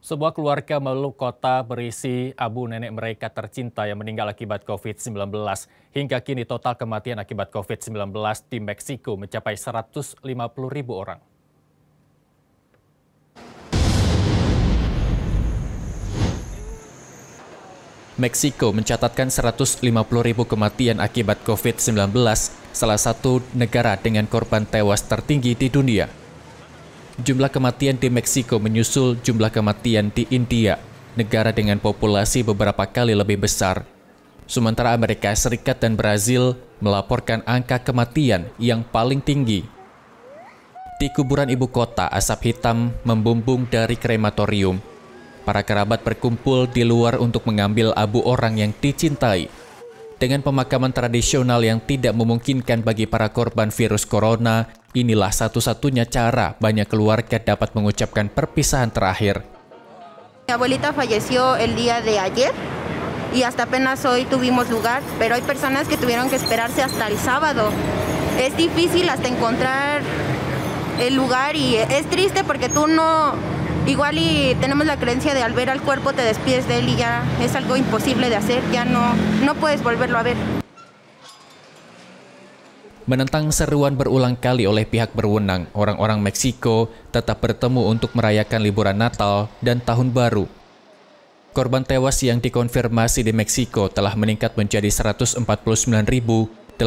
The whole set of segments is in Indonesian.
Sebuah keluarga meluk kota berisi abu nenek mereka tercinta yang meninggal akibat COVID-19. Hingga kini total kematian akibat COVID-19 di Meksiko mencapai 150 ribu orang. Meksiko mencatatkan 150 ribu kematian akibat COVID-19, salah satu negara dengan korban tewas tertinggi di dunia. Jumlah kematian di Meksiko menyusul jumlah kematian di India, negara dengan populasi beberapa kali lebih besar. Sementara Amerika Serikat dan Brazil melaporkan angka kematian yang paling tinggi. Di kuburan ibu kota, asap hitam membumbung dari krematorium. Para kerabat berkumpul di luar untuk mengambil abu orang yang dicintai dengan pemakaman tradisional yang tidak memungkinkan bagi para korban virus corona, inilah satu-satunya cara banyak keluarga dapat mengucapkan perpisahan terakhir. Mi abuelita falleció el día de ayer y hasta apenas hoy tuvimos lugar, pero hay personas que tuvieron que esperarse hasta el sábado. Es difícil hasta encontrar el lugar y es triste porque tú no Igual y tenemos la creencia de al ver al cuerpo te despides de él y ya es algo imposible de hacer, ya no, no puedes volverlo a ver. Menentang seruan berulang kali oleh pihak berwenang, orang-orang Meksiko tetap bertemu untuk merayakan liburan Natal dan Tahun Baru. Korban tewas yang dikonfirmasi di Meksiko telah meningkat menjadi 149.084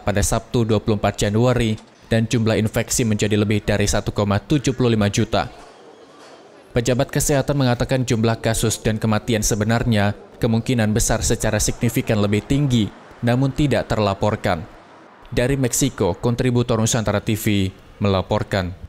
pada Sabtu 24 Januari dan jumlah infeksi menjadi lebih dari 1,75 juta. Pejabat kesehatan mengatakan jumlah kasus dan kematian sebenarnya kemungkinan besar secara signifikan lebih tinggi, namun tidak terlaporkan. Dari Meksiko, kontributor Nusantara TV melaporkan.